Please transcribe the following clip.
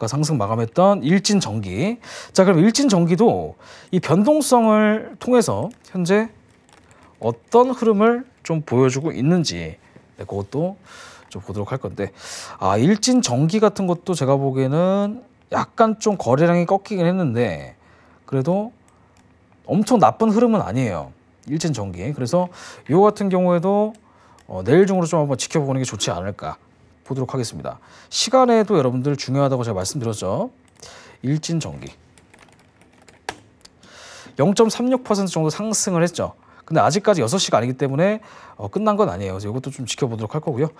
아까 상승 마감했던 일진 전기. 자, 그럼 일진 전기도 이 변동성을 통해서 현재 어떤 흐름을 좀 보여주고 있는지 네, 그것도 좀 보도록 할 건데 아 일진 전기 같은 것도 제가 보기에는 약간 좀 거래량이 꺾이긴 했는데 그래도 엄청 나쁜 흐름은 아니에요 일진 전기 그래서 요 같은 경우에도 어, 내일 중으로 좀 한번 지켜보는 게 좋지 않을까 보도록 하겠습니다. 시간에도 여러분들 중요하다고 제가 말씀드렸죠. 일진 전기 0.36% 정도 상승을 했죠. 근데 아직까지 6시가 아니기 때문에 어, 끝난 건 아니에요. 이것도 좀 지켜보도록 할 거고요.